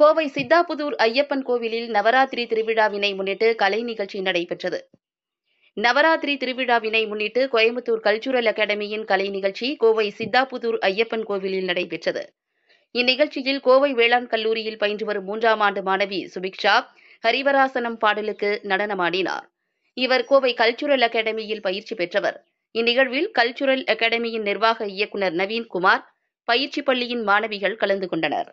கோவை சித்தாபுதூர் ஐயப்பன் கோவிலில் நவராத்திரி திருவிழாவினை முன்னிட்டு கலை நிகழ்ச்சி நடைபெற்றது நவராத்திரி திருவிழாவினை முன்னிட்டு கோயம்புத்தூர் கல்ச்சுரல் அகாடமியின் கலை நிகழ்ச்சி கோவை சித்தாபுதூர் ஐயப்பன் கோவிலில் நடைபெற்றது இந்நிகழ்ச்சியில் கோவை வேளாண் கல்லூரியில் பயின்று வரும் மூன்றாம் ஆண்டு மாணவி சுபிக்ஷா ஹரிவராசனம் பாடலுக்கு நடனமாடினார் இவர் கோவை கல்ச்சுரல் அகாடமியில் பயிற்சி பெற்றவர் இந்நிகழ்வில் கல்ச்சுரல் அகாடமியின் நிர்வாக இயக்குநர் நவீன்குமார் பயிற்சி பள்ளியின் மாணவிகள் கலந்து கொண்டனர்